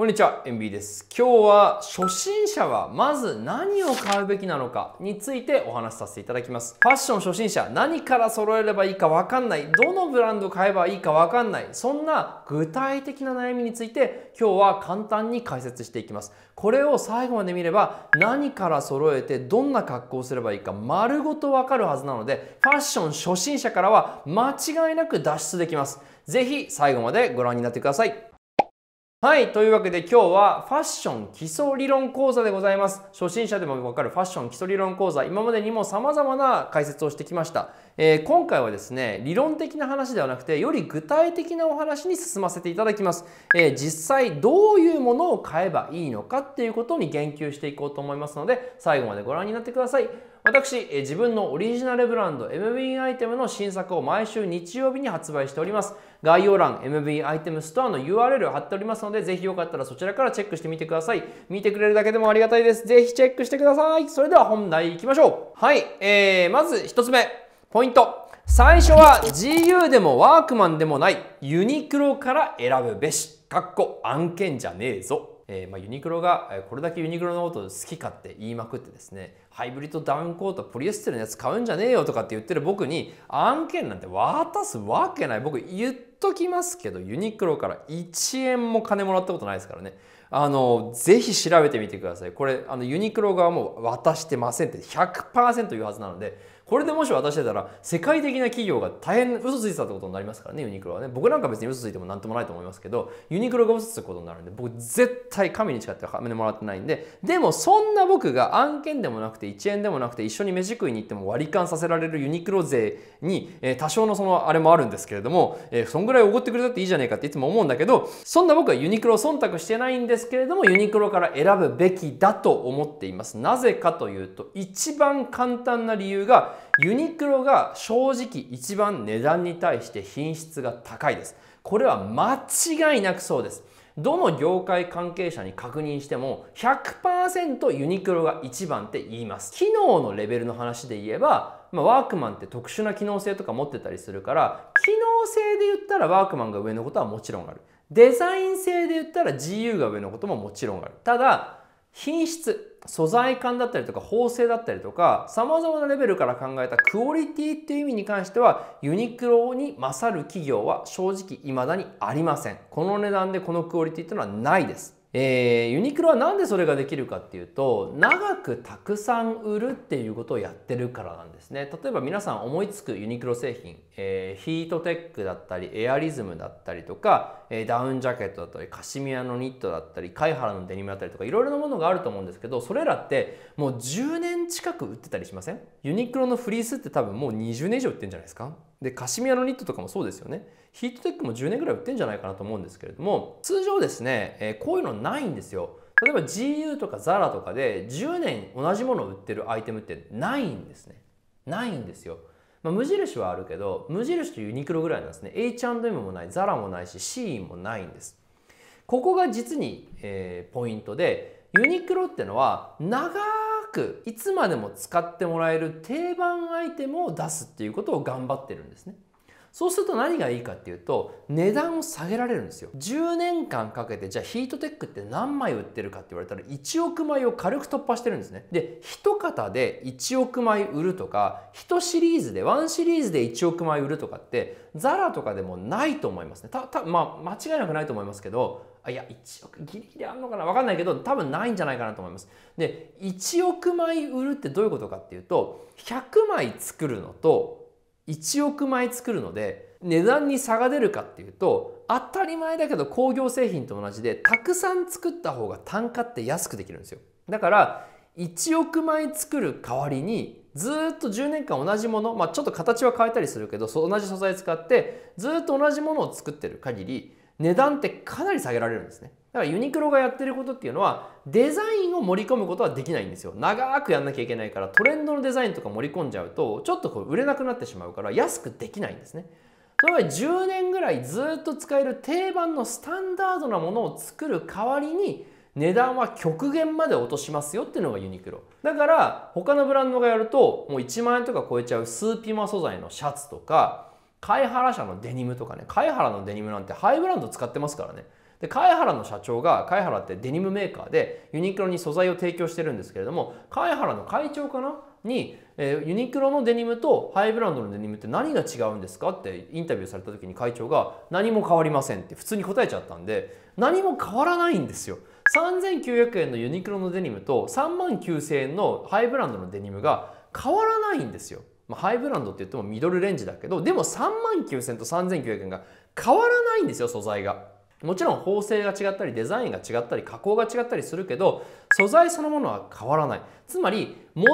こんにちは、MB です。今日は初心者はまず何を買うべきなのかについてお話しさせていただきます。ファッション初心者、何から揃えればいいかわかんない、どのブランド買えばいいかわかんない、そんな具体的な悩みについて今日は簡単に解説していきます。これを最後まで見れば何から揃えてどんな格好をすればいいか丸ごとわかるはずなので、ファッション初心者からは間違いなく脱出できます。是非最後までご覧になってください。はい。というわけで今日はファッション基礎理論講座でございます。初心者でもわかるファッション基礎理論講座。今までにも様々な解説をしてきました。えー、今回はですね、理論的な話ではなくて、より具体的なお話に進ませていただきます。えー、実際どういうものを買えばいいのかっていうことに言及していこうと思いますので、最後までご覧になってください。私、自分のオリジナルブランド MV アイテムの新作を毎週日曜日に発売しております。概要欄、MV アイテムストアの URL 貼っておりますので、ぜひよかったらそちらからチェックしてみてください。見てくれるだけでもありがたいです。ぜひチェックしてください。それでは本題いきましょう。はい、えー、まず1つ目、ポイント。最初は GU でもワークマンでもないユニクロから選ぶべし。かっこ案件じゃねえぞ。えー、まあ、ユニクロがこれだけユニクロのこと好きかって言いまくってですねハイブリッドダウンコートポリエステルのやつ買うんじゃねえよとかって言ってる僕に案件なんて渡すわけない僕言っときますけどユニクロから1円も金もらったことないですからねあのぜひ調べてみてくださいこれあのユニクロ側も渡してませんって100%言うはずなのでこれでもし渡してたら、世界的な企業が大変嘘ついてたってことになりますからね、ユニクロはね。僕なんか別に嘘ついても何ともないと思いますけど、ユニクロが嘘つくことになるんで、僕絶対神に誓って金もらってないんで、でもそんな僕が案件でもなくて、1円でもなくて、一緒に飯食いに行っても割り勘させられるユニクロ勢に、えー、多少のそのあれもあるんですけれども、えー、そんぐらいおごってくれたっていいじゃねえかっていつも思うんだけど、そんな僕はユニクロを忖度してないんですけれども、ユニクロから選ぶべきだと思っています。なぜかというと、一番簡単な理由が、ユニクロが正直一番値段に対して品質が高いです。これは間違いなくそうです。どの業界関係者に確認しても100%ユニクロが一番って言います。機能のレベルの話で言えば、まあ、ワークマンって特殊な機能性とか持ってたりするから、機能性で言ったらワークマンが上のことはもちろんある。デザイン性で言ったら GU が上のことももちろんある。ただ、品質、素材感だったりとか縫製だったりとか様々なレベルから考えたクオリティっていう意味に関してはユニクロに勝る企業は正直未だにありませんこの値段でこのクオリティっていうのはないですえー、ユニクロは何でそれができるかっていうと長くたくさん売るっていうことをやってるからなんですね例えば皆さん思いつくユニクロ製品、えー、ヒートテックだったりエアリズムだったりとか、えー、ダウンジャケットだったりカシミヤのニットだったり貝原のデニムだったりとかいろいろなものがあると思うんですけどそれらってもう10年近く売ってたりしませんユニクロのフリースって多分もう20年以上売ってるんじゃないですかで、カシミヤのニットとかもそうですよね。ヒートテックも10年ぐらい売ってんじゃないかなと思うんですけれども、通常ですね、えこういうのないんですよ。例えば GU とか ZARA とかで10年同じものを売ってるアイテムってないんですね。ないんですよ。まあ、無印はあるけど、無印とユニクロぐらいなんですね。H&M もない、ZARA もないし、SHEIN もないんです。ここが実に、えー、ポイントで、ユニクロってのは長くいつまでも使ってもらえる定番アイテムを出すっていうことを頑張ってるんですね。そうすると何がいいかっていうと値段を下げられるんですよ10年間かけてじゃあヒートテックって何枚売ってるかって言われたら1億枚を軽く突破してるんですねで1型で1億枚売るとか1シリーズで1シリーズで1億枚売るとかってザラとかでもないと思いますねたたまあ間違いなくないと思いますけどあいや1億ギリギリあるのかな分かんないけど多分ないんじゃないかなと思いますで1億枚売るってどういうことかっていうと100枚作るのと1億枚作るので値段に差が出るかっていうと当たり前だけど工業製品と同じでたくさん作った方が単価って安くできるんですよだから1億枚作る代わりにずっと10年間同じもの、まあ、ちょっと形は変えたりするけど同じ素材使ってずっと同じものを作ってる限り値段ってかなり下げられるんですね。だからユニクロがやってることっていうのはデザインを盛り込むことはできないんですよ。長くやんなきゃいけないからトレンドのデザインとか盛り込んじゃうとちょっとこう売れなくなってしまうから安くできないんですね。その場合10年ぐらいずっと使える定番のスタンダードなものを作る代わりに値段は極限まで落としますよっていうのがユニクロだから他のブランドがやるともう1万円とか超えちゃうスーピマ素材のシャツとか貝原社のデニムとかね貝原のデニムなんてハイブランド使ってますからねで貝原の社長が貝原ってデニムメーカーでユニクロに素材を提供してるんですけれども貝原の会長かなに、えー、ユニクロのデニムとハイブランドのデニムって何が違うんですかってインタビューされた時に会長が何も変わりませんって普通に答えちゃったんで何も変わらないんですよ3900円のユニクロのデニムと3万9000円のハイブランドのデニムが変わらないんですよまあ、ハイブランドって言ってもミドルレンジだけどでも3万9000と3900円が変わらないんですよ素材がもちろん縫製が違ったりデザインが違ったり加工が違ったりするけど素材そのものは変わらないつまり最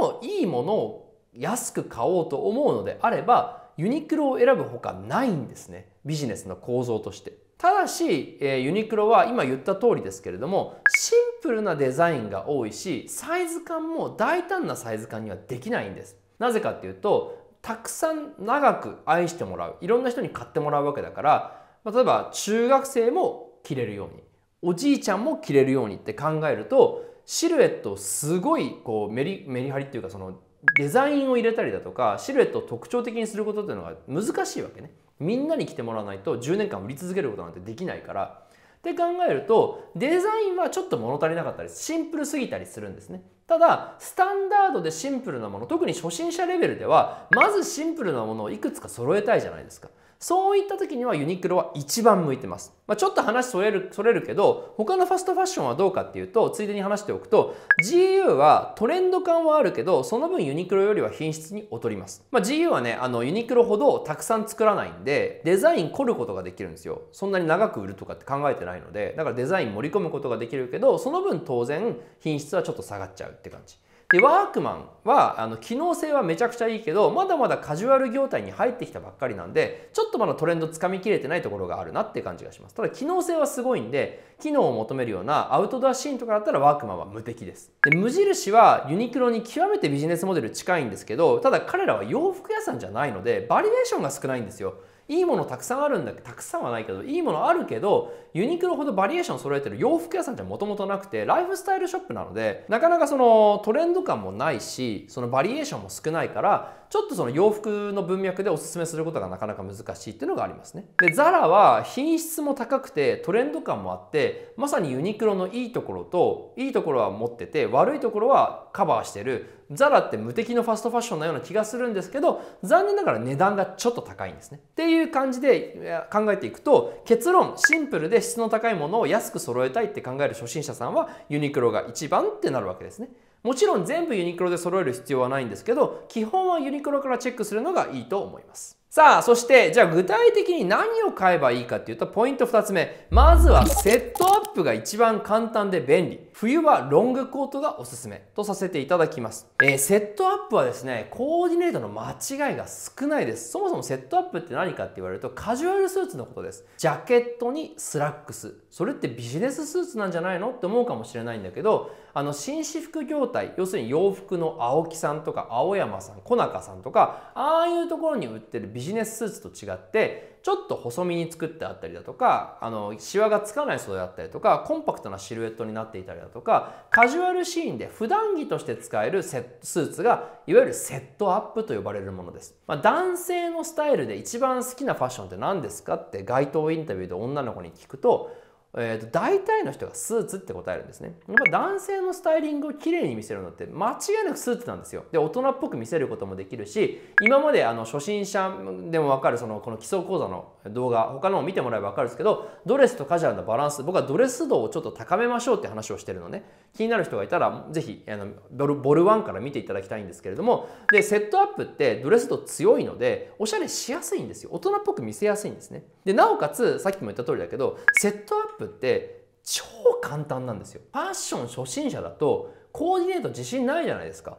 もいいものを安く買おうと思うのであればユニクロを選ぶほかないんですねビジネスの構造としてただし、えユニクロは今言った通りですけれどもシンプルなデザインが多いしサイズ感も大胆なサイズ感にはできないんですなぜかっていうとたくさん長く愛してもらういろんな人に買ってもらうわけだから、ま例えば中学生も着れるようにおじいちゃんも着れるようにって考えるとシルエットをすごいこうメリメリハリっていうかそのデザインを入れたりだとかシルエットを特徴的にすることっていうのが難しいわけね。みんなに着てもらわないと10年間売り続けることなんてできないから。って考えるとデザインはちょっと物足りなかったりシンプルすぎたりするんですね。ただスタンダードでシンプルなもの特に初心者レベルではまずシンプルなものをいくつか揃えたいじゃないですかそういった時にはユニクロは一番向いてます。まあ、ちょっと話それる、それるけど、他のファストファッションはどうかっていうと、ついでに話しておくと、GU はトレンド感はあるけど、その分ユニクロよりは品質に劣ります。まあ、GU はね、あの、ユニクロほどたくさん作らないんで、デザイン凝ることができるんですよ。そんなに長く売るとかって考えてないので、だからデザイン盛り込むことができるけど、その分当然品質はちょっと下がっちゃうって感じ。でワークマンはあの機能性はめちゃくちゃいいけどまだまだカジュアル業態に入ってきたばっかりなんでちょっとまだトレンドつかみきれてないところがあるなって感じがしますただ機能性はすごいんで機能を求めるようなアウトドアシーンとかだったらワークマンは無敵ですで無印はユニクロに極めてビジネスモデル近いんですけどただ彼らは洋服屋さんじゃないのでバリエーションが少ないんですよいいものたくさんあるんだけど、たくさんはないけど、いいものあるけど、ユニクロほどバリエーション揃えてる洋服屋さんじゃもともとなくて、ライフスタイルショップなので、なかなかそのトレンド感もないし、そのバリエーションも少ないから、ちょっとその洋服の文脈でおすすめすることがなかなか難しいっていうのがありますね。で、ザラは品質も高くて、トレンド感もあって、まさにユニクロのいいところと、いいところは持ってて、悪いところはカバーしてる、ザラって無敵のファストファッションのような気がするんですけど、残念ながら値段がちょっと高いんですね。っていう感じで考えていくと、結論、シンプルで質の高いものを安く揃えたいって考える初心者さんは、ユニクロが一番ってなるわけですね。もちろん全部ユニクロで揃える必要はないんですけど、基本はユニクロからチェックするのがいいと思います。さあ、そして、じゃあ具体的に何を買えばいいかっていうと、ポイント2つ目。まずはセットアップが一番簡単で便利。冬はロングコートがおすすめとさせていただきます。えー、セットアップはですね、コーディネートの間違いが少ないです。そもそもセットアップって何かって言われると、カジュアルスーツのことです。ジャケットにスラックス。それってビジネススーツなんじゃないのって思うかもしれないんだけど、あの、紳士服業態、要するに洋服の青木さんとか青山さん、小中さんとか、ああいうところに売ってるビジネスビジネススーツと違ってちょっと細身に作ってあったりだとかあのシワがつかない素材だったりとかコンパクトなシルエットになっていたりだとかカジュアルシーンで普段着として使えるスーツがいわゆるセットアップと呼ばれるものです、まあ、男性のスタイルで一番好きなファッションって何ですかって街頭インタビューで女の子に聞くとえー、と大体の人がスーツって答えるんですね。やっぱ男性のスタイリングをきれいに見せるのって間違いなくスーツなんですよ。で、大人っぽく見せることもできるし、今まであの初心者でもわかるそのこの基礎講座の動画、他のも見てもらえばわかるんですけど、ドレスとカジュアルのバランス、僕はドレス度をちょっと高めましょうって話をしてるのね。気になる人がいたら、ぜひあのボルボル1から見ていただきたいんですけれども、で、セットアップってドレス度強いので、おしゃれしやすいんですよ。大人っぽく見せやすいんですね。で、なおかつ、さっきも言った通りだけど、セットアッププって超簡単なんですよファッション初心者だとコーディネート自信ないじゃないですか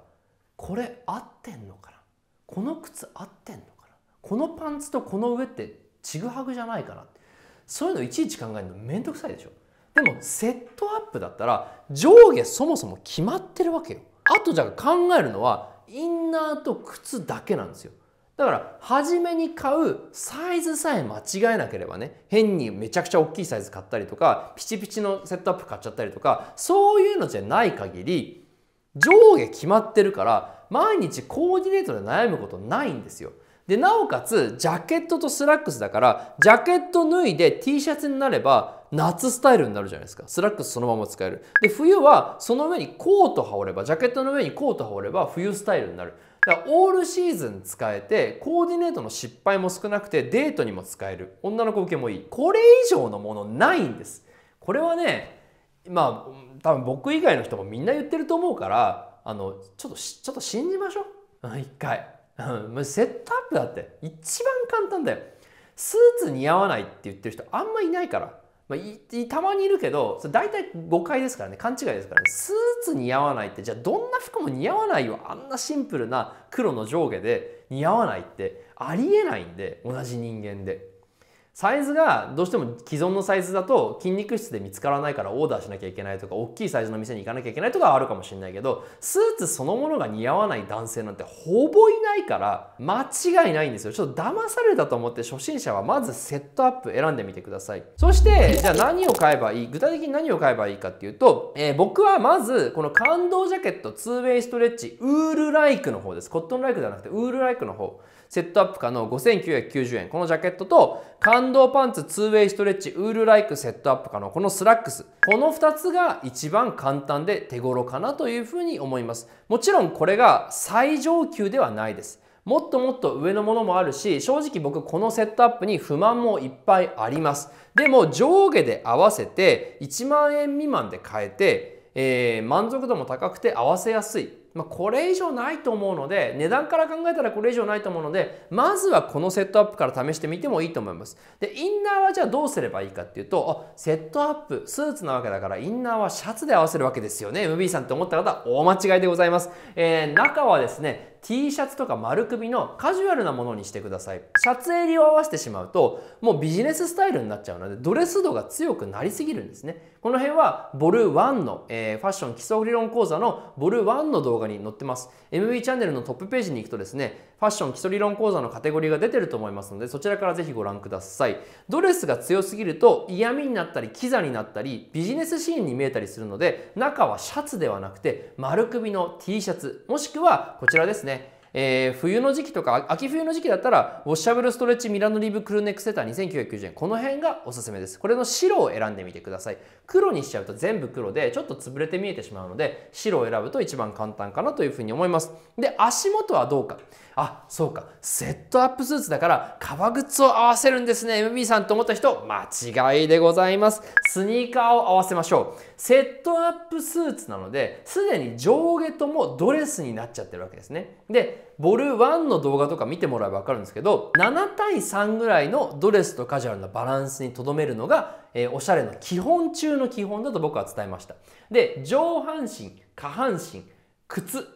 これ合ってんのかなこの靴合ってんのかなこのパンツとこの上ってちぐはぐじゃないかなそういうのいちいち考えるのめんどくさいでしょでもセットアップだったら上下そもそも決まってるわけよあとじゃあ考えるのはインナーと靴だけなんですよだから、初めに買うサイズさえ間違えなければね、変にめちゃくちゃ大きいサイズ買ったりとか、ピチピチのセットアップ買っちゃったりとか、そういうのじゃない限り、上下決まってるから、毎日コーディネートで悩むことないんですよ。で、なおかつ、ジャケットとスラックスだから、ジャケット脱いで T シャツになれば、夏スタイルになるじゃないですか。スラックスそのまま使える。で、冬はその上にコート羽織れば、ジャケットの上にコート羽織れば、冬スタイルになる。だからオールシーズン使えてコーディネートの失敗も少なくてデートにも使える女の子受けもいいこれ以上のものないんですこれはねまあ多分僕以外の人もみんな言ってると思うからあのちょっとちょっと信じましょう一回セットアップだって一番簡単だよスーツ似合わないって言ってる人あんまいないからまあ、たまにいるけどそ大体誤解ですからね勘違いですからねスーツ似合わないってじゃあどんな服も似合わないよあんなシンプルな黒の上下で似合わないってありえないんで同じ人間でサイズがどうしても既存のサイズだと筋肉質で見つからないからオーダーしなきゃいけないとか大きいサイズの店に行かなきゃいけないとかあるかもしれないけどスーツそのものが似合わない男性なんてほぼいないから間違いないんですよちょっと騙されたと思って初心者はまずセットアップ選んでみてくださいそしてじゃあ何を買えばいい具体的に何を買えばいいかっていうと、えー、僕はまずこの感動ジャケット 2way ストレッチウールライクの方ですコットンライクではなくてウールライクの方セットアップ可能5990円このジャケットと感動パンツ 2way ストレッチウールライクセットアップ可能このスラックスこの2つが一番簡単で手頃かなというふうに思いますもちろんこれが最上級ではないですもっともっと上のものもあるし正直僕このセットアップに不満もいっぱいありますでも上下で合わせて1万円未満で買えて、えー、満足度も高くて合わせやすいまあ、これ以上ないと思うので値段から考えたらこれ以上ないと思うのでまずはこのセットアップから試してみてもいいと思いますでインナーはじゃあどうすればいいかっていうとあセットアップスーツなわけだからインナーはシャツで合わせるわけですよね MB さんって思った方大間違いでございます、えー、中はですね T シャツとか丸首のカジュアルなものにしてくださいシャツ襟を合わせてしまうともうビジネススタイルになっちゃうのでドレス度が強くなりすぎるんですねこの辺はボル1の、えー、ファッション基礎理論講座のボル1の動画に載ってます MV チャンネルのトップページに行くとですねファッション基礎理論講座のカテゴリーが出てると思いますのでそちらからぜひご覧くださいドレスが強すぎると嫌味になったりキザになったりビジネスシーンに見えたりするので中はシャツではなくて丸首の T シャツもしくはこちらですねえー、冬の時期とか秋冬の時期だったらウォッシャブルストレッチミラノリブクルネックセーター2990円この辺がおすすめですこれの白を選んでみてください黒にしちゃうと全部黒でちょっと潰れて見えてしまうので白を選ぶと一番簡単かなというふうに思いますで足元はどうかあ、そうか。セットアップスーツだから、革靴を合わせるんですね。MB さんと思った人、間違いでございます。スニーカーを合わせましょう。セットアップスーツなので、すでに上下ともドレスになっちゃってるわけですね。で、ボル1の動画とか見てもらえばわかるんですけど、7対3ぐらいのドレスとカジュアルなバランスにとどめるのが、えー、おしゃれの基本中の基本だと僕は伝えました。で、上半身、下半身、靴、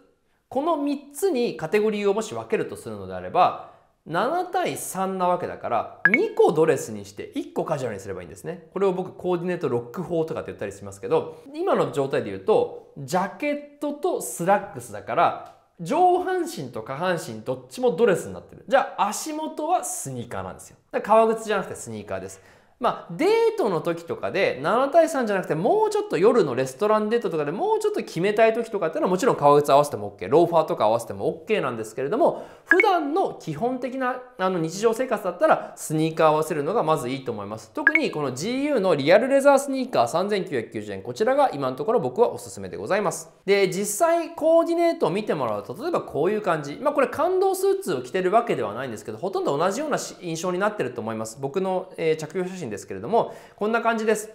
この3つにカテゴリーをもし分けるとするのであれば7対3なわけだから2個ドレスにして1個カジュアルにすればいいんですねこれを僕コーディネートロック法とかって言ったりしますけど今の状態で言うとジャケットとスラックスだから上半身と下半身どっちもドレスになってるじゃあ足元はスニーカーなんですよ革靴じゃなくてスニーカーですまあ、デートの時とかで7対3じゃなくてもうちょっと夜のレストランデートとかでもうちょっと決めたい時とかっていうのはもちろん革靴合わせても OK ローファーとか合わせても OK なんですけれども普段の基本的なあの日常生活だったらスニーカー合わせるのがまずいいと思います特にこの GU のリアルレザースニーカー3990円こちらが今のところ僕はおすすめでございますで実際コーディネートを見てもらうと例えばこういう感じまあこれ感動スーツを着てるわけではないんですけどほとんど同じような印象になってると思います僕の、えー、着用写真身ですけれどもこんな感じです。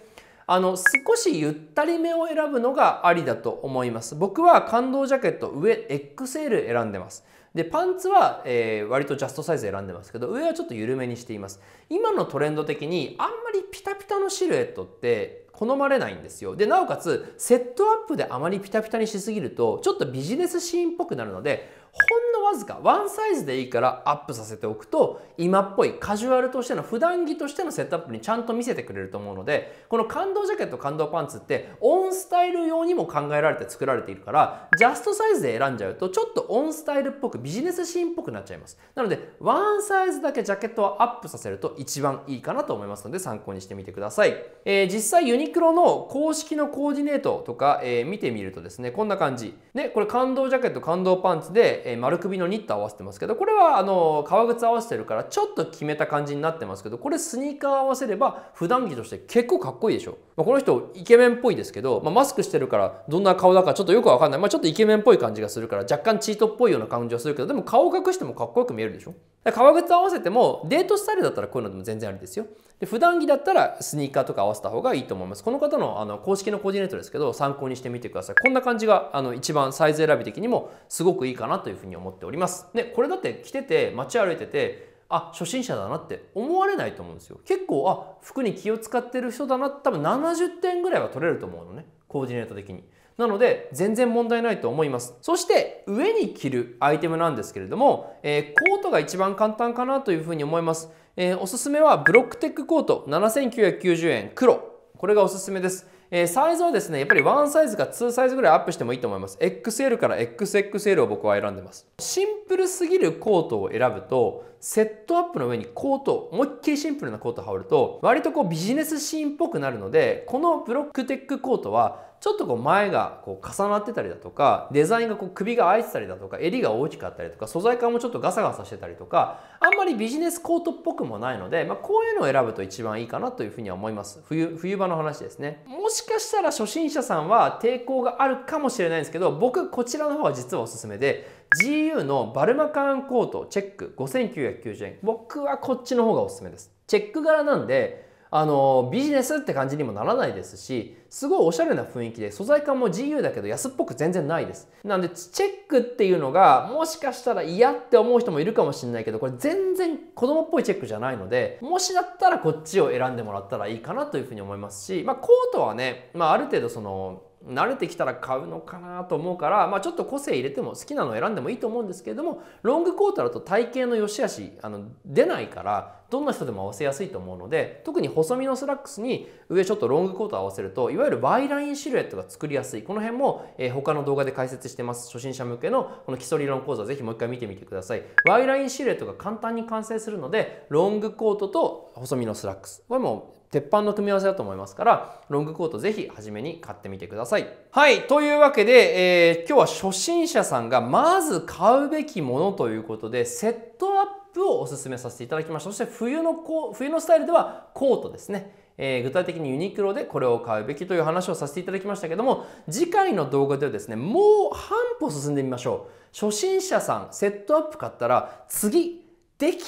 あの少しゆったりめを選ぶのがありだと思います僕は感動ジャケット上 XL 選んでますでパンツは、えー、割とジャストサイズ選んでますけど上はちょっと緩めにしています今のトレンド的にあんまりピタピタのシルエットって好まれないんですよでなおかつセットアップであまりピタピタにしすぎるとちょっとビジネスシーンっぽくなるのでほんのわずかワンサイズでいいからアップさせておくと今っぽいカジュアルとしての普段着としてのセットアップにちゃんと見せてくれると思うのでこの感動ジャケット感動パンツってオンスタイル用にも考えられて作られているからジャストサイズで選んじゃうとちょっとオンスタイルっぽくビジネスシーンっぽくなっちゃいますなのでワンサイズだけジャケットをアップさせると一番いいかなと思いますので参考にしてみてください、えー、実際ユニクロの公式のコーディネートとか、えー、見てみるとですねこんな感じねこれ感動ジャケット感動パンツで丸首のニット合わせてますけどこれはあの革靴合わせてるからちょっと決めた感じになってますけどこれスニーカー合わせれば普段着として結構かっこいいでしょ、まあ、この人イケメンっぽいですけど、まあ、マスクしてるからどんな顔だかちょっとよくわかんない、まあ、ちょっとイケメンっぽい感じがするから若干チートっぽいような感じはするけどでも顔隠してもかっこよく見えるでしょ革靴合わせてもデートスタイルだったらこういうのでも全然ありですよで普段着だったらスニーカーとか合わせた方がいいと思います。この方のあの公式のコーディネートですけど参考にしてみてください。こんな感じがあの一番サイズ選び的にもすごくいいかなというふうに思っております。でこれだって着てて街歩いててあ初心者だなって思われないと思うんですよ。結構あ服に気を使ってる人だな多分70点ぐらいは取れると思うのねコーディネート的に。なので全然問題ないと思いますそして上に着るアイテムなんですけれども、えー、コートが一番簡単かなというふうに思います、えー、おすすめはブロックテックコート7990円黒これがおすすめですえサイズはですね、やっぱりワンサイズか2サイズぐらいアップしてもいいと思います。XL から XXL を僕は選んでます。シンプルすぎるコートを選ぶと、セットアップの上にコート、思いっきりシンプルなコートを羽織ると、割とこうビジネスシーンっぽくなるので、このブロックテックコートは、ちょっとこう前がこう重なってたりだとか、デザインがこう首が開いてたりだとか、襟が大きかったりとか、素材感もちょっとガサガサしてたりとか、あんまりビジネスコートっぽくもないので、まあ、こういうのを選ぶと一番いいかなというふうには思います。冬、冬場の話ですね。もしかしたら初心者さんは抵抗があるかもしれないんですけど、僕、こちらの方が実はおすすめで、GU のバルマカーンコートチェック5990円僕はこっちの方がおすすめですチェック柄なんであのビジネスって感じにもならないですしすごいおしゃれな雰囲気で素材感も GU だけど安っぽく全然ないですなんでチェックっていうのがもしかしたら嫌って思う人もいるかもしれないけどこれ全然子供っぽいチェックじゃないのでもしだったらこっちを選んでもらったらいいかなというふうに思いますしまあコートはね、まあ、ある程度その慣れてきたら買うのかなと思うから、まあ、ちょっと個性入れても好きなの選んでもいいと思うんですけれどもロングコートだと体型の良し悪しあの出ないからどんな人でも合わせやすいと思うので特に細身のスラックスに上ちょっとロングコート合わせるといわゆる Y ラインシルエットが作りやすいこの辺も、えー、他の動画で解説してます初心者向けのこの基礎理論講座ぜひもう一回見てみてください Y ラインシルエットが簡単に完成するのでロングコートと細身のスラックスこれも鉄板の組み合わせだと思いますから、ロングコートぜひ初めに買ってみてください。はい、というわけで、えー、今日は初心者さんがまず買うべきものということで、セットアップをお勧めさせていただきました。そして冬のコ冬のスタイルではコートですね。えー、具体的にユニクロでこれを買うべきという話をさせていただきましたけども次回の動画ではですねもう半歩進んでみましょう初心者さんセットアップ買ったら次できれば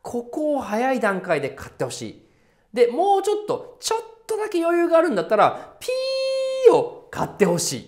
ここを早い段階で買ってほしいで、もうちょっと、ちょっとだけ余裕があるんだったら、ピーを買ってほしい。っ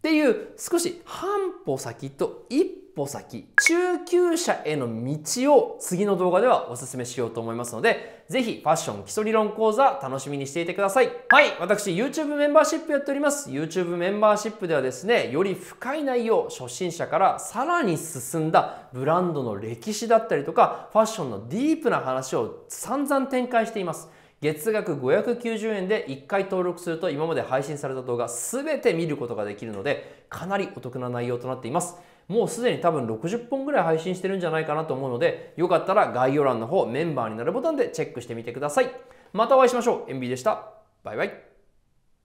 ていう、少し半歩先と一歩先、中級者への道を次の動画ではお勧めしようと思いますので、ぜひファッション基礎理論講座楽しみにしていてください。はい、私 YouTube メンバーシップやっております。YouTube メンバーシップではですね、より深い内容、初心者からさらに進んだブランドの歴史だったりとか、ファッションのディープな話を散々展開しています。月額590円で1回登録すると今まで配信された動画全て見ることができるのでかなりお得な内容となっています。もうすでに多分60本ぐらい配信してるんじゃないかなと思うので、よかったら概要欄の方メンバーになるボタンでチェックしてみてください。またお会いしましょう。MB でした。バイバイ。